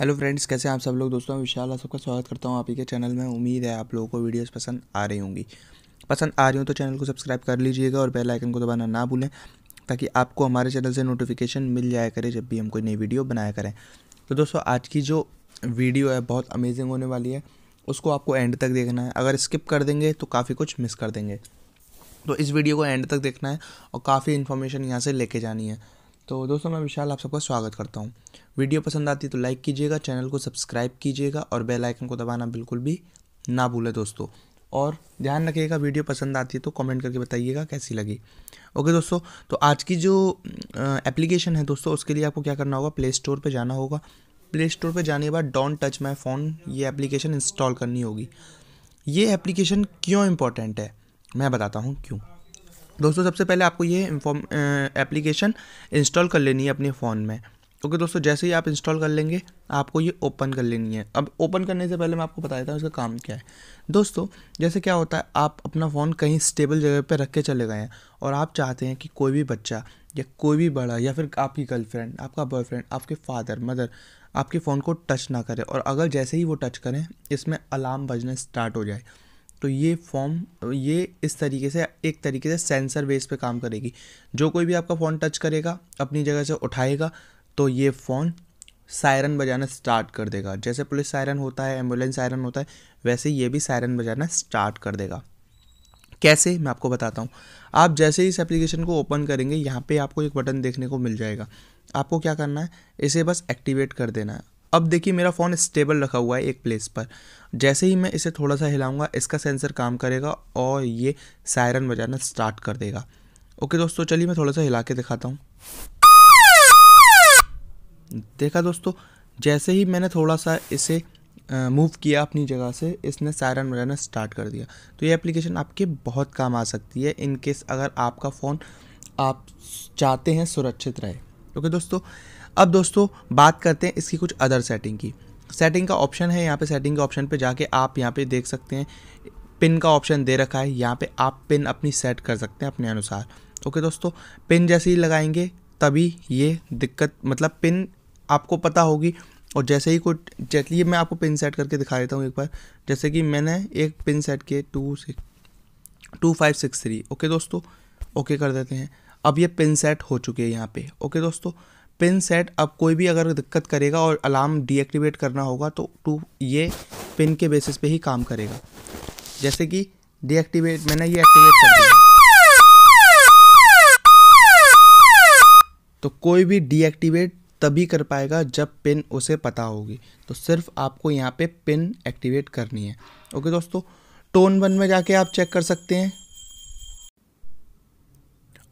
hello friends कैसे आप सब लोग दोस्तों विशाल आप सबका स्वागत करता हूँ आप ही के चैनल में उम्मीद है आप लोगों को वीडियोस पसंद आ रही होंगी पसंद आ रही हो तो चैनल को सब्सक्राइब कर लीजिएगा और बेल आइकन को दबाना ना भूलें ताकि आपको हमारे चैनल से नोटिफिकेशन मिल जाया करे जब भी हम कोई नई वीडियो बनाया करें तो दोस्तों आज की जो वीडियो है बहुत अमेजिंग होने वाली है उसको आपको एंड तक देखना है अगर स्किप कर देंगे तो काफ़ी कुछ मिस कर देंगे तो इस वीडियो को एंड तक देखना है और काफ़ी इन्फॉर्मेशन यहाँ से लेके जानी है तो दोस्तों मैं विशाल आप सबका स्वागत करता हूँ वीडियो पसंद आती है तो लाइक कीजिएगा चैनल को सब्सक्राइब कीजिएगा और बेल आइकन को दबाना बिल्कुल भी ना भूले दोस्तों और ध्यान रखिएगा वीडियो पसंद आती है तो कमेंट करके बताइएगा कैसी लगी ओके दोस्तों तो आज की जो एप्लीकेशन है दोस्तों उसके लिए आपको क्या करना होगा प्ले स्टोर पर जाना होगा प्ले स्टोर पर जाने के बाद डोंट टच माई फ़ोन ये एप्लीकेशन इंस्टॉल करनी होगी ये एप्लीकेशन क्यों इम्पोर्टेंट है मैं बताता हूँ क्यों दोस्तों सबसे पहले आपको ये इन्फॉर्म एप्लीकेशन इंस्टॉल कर लेनी है अपने फ़ोन में ओके okay, दोस्तों जैसे ही आप इंस्टॉल कर लेंगे आपको ये ओपन कर लेनी है अब ओपन करने से पहले मैं आपको बता देता हूँ इसका काम क्या है दोस्तों जैसे क्या होता है आप अपना फ़ोन कहीं स्टेबल जगह पर रख के चले गए हैं और आप चाहते हैं कि कोई भी बच्चा या कोई भी बड़ा या फिर आपकी गर्लफ्रेंड आपका बॉयफ्रेंड आपके फादर मदर आपके फ़ोन को टच ना करें और अगर जैसे ही वो टच करें इसमें अलार्म बजने स्टार्ट हो जाए तो ये फॉर्म ये इस तरीके से एक तरीके से सेंसर बेस पे काम करेगी जो कोई भी आपका फ़ोन टच करेगा अपनी जगह से उठाएगा तो ये फ़ोन सायरन बजाना स्टार्ट कर देगा जैसे पुलिस सायरन होता है एम्बुलेंस सायरन होता है वैसे ये भी सायरन बजाना स्टार्ट कर देगा कैसे मैं आपको बताता हूँ आप जैसे ही इस एप्लीकेशन को ओपन करेंगे यहाँ पे आपको एक बटन देखने को मिल जाएगा आपको क्या करना है इसे बस एक्टिवेट कर देना है अब देखिए मेरा फ़ोन स्टेबल रखा हुआ है एक प्लेस पर जैसे ही मैं इसे थोड़ा सा हिलाऊंगा इसका सेंसर काम करेगा और ये सायरन बजाना स्टार्ट कर देगा ओके दोस्तों चलिए मैं थोड़ा सा हिला के दिखाता हूँ देखा दोस्तों जैसे ही मैंने थोड़ा सा इसे मूव किया अपनी जगह से इसने सायरन बजाना स्टार्ट कर दिया तो ये एप्लीकेशन आपके बहुत काम आ सकती है इनकेस अगर आपका फ़ोन आप चाहते हैं सुरक्षित रहे ओके दोस्तों अब दोस्तों बात करते हैं इसकी कुछ अदर सेटिंग की सेटिंग का ऑप्शन है यहाँ पे सेटिंग के ऑप्शन पे जाके आप यहाँ पे देख सकते हैं पिन का ऑप्शन दे रखा है यहाँ पे आप पिन अपनी सेट कर सकते हैं अपने अनुसार ओके दोस्तों पिन जैसे ही लगाएंगे तभी ये दिक्कत मतलब पिन आपको पता होगी और जैसे ही कुछ चलिए मैं आपको पिन सेट करके दिखा देता हूँ एक बार जैसे कि मैंने एक पिन सेट किए two six two five six three okay दोस्तों ओके कर देते हैं अब ये पिन सेट हो चुके हैं यहाँ पे ओके दोस्तों पिन सेट अब कोई भी अगर दिक्कत करेगा और अलार्म डीएक्टिवेट करना होगा तो टू ये पिन के बेसिस पे ही काम करेगा जैसे कि डीएक्टिवेट मैंने ये एक्टिवेट कर दिया तो कोई भी डीएक्टिवेट तभी कर पाएगा जब पिन उसे पता होगी तो सिर्फ आपको यहाँ पे पिन एक्टिवेट करनी है ओके दोस्तों टोन वन में जाके आप चेक कर सकते हैं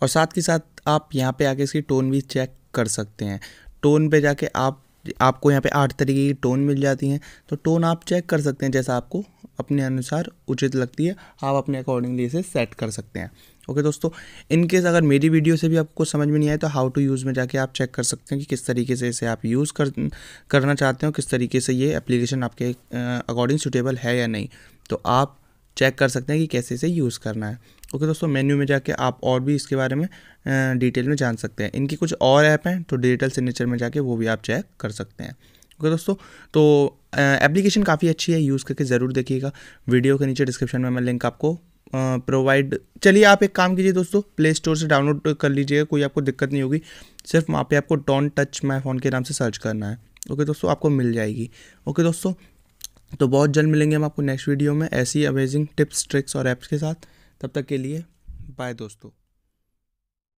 और साथ के साथ आप यहाँ पे आके इसकी टोन भी चेक कर सकते हैं टोन पे जाके आप आपको यहाँ पे आठ तरीके की टोन मिल जाती हैं तो टोन आप चेक कर सकते हैं जैसा आपको अपने अनुसार उचित लगती है आप अपने अकॉर्डिंगली इसे सेट कर सकते हैं ओके दोस्तों दोस्तों इनकेस अगर मेरी वीडियो से भी आपको समझ में नहीं आए तो हाउ टू यूज़ में जाके आप चेक कर सकते हैं कि किस तरीके से इसे आप यूज़ कर करना चाहते हो किस तरीके से ये एप्लीकेशन आपके अकॉर्डिंग सूटेबल है या नहीं तो आप चेक कर सकते हैं कि कैसे इसे यूज़ करना है ओके दोस्तों मेन्यू में जाके आप और भी इसके बारे में डिटेल में जान सकते हैं इनकी कुछ और ऐप हैं तो डिजिटल सिग्नेचर में जाके वो भी आप चेक कर सकते हैं ओके दोस्तों तो एप्लीकेशन काफ़ी अच्छी है यूज़ करके ज़रूर देखिएगा वीडियो के नीचे डिस्क्रिप्शन में मैं लिंक आपको प्रोवाइड चलिए आप एक काम कीजिए दोस्तों प्ले स्टोर से डाउनलोड कर लीजिएगा कोई आपको दिक्कत नहीं होगी सिर्फ वहाँ पे आपको डॉन टच माई फ़ोन के नाम से सर्च करना है ओके दोस्तों आपको मिल जाएगी ओके दोस्तों तो बहुत जल्द मिलेंगे हम आपको नेक्स्ट वीडियो में ऐसी अमेजिंग टिप्स ट्रिक्स और ऐप्स के साथ तब तक के लिए बाय दोस्तों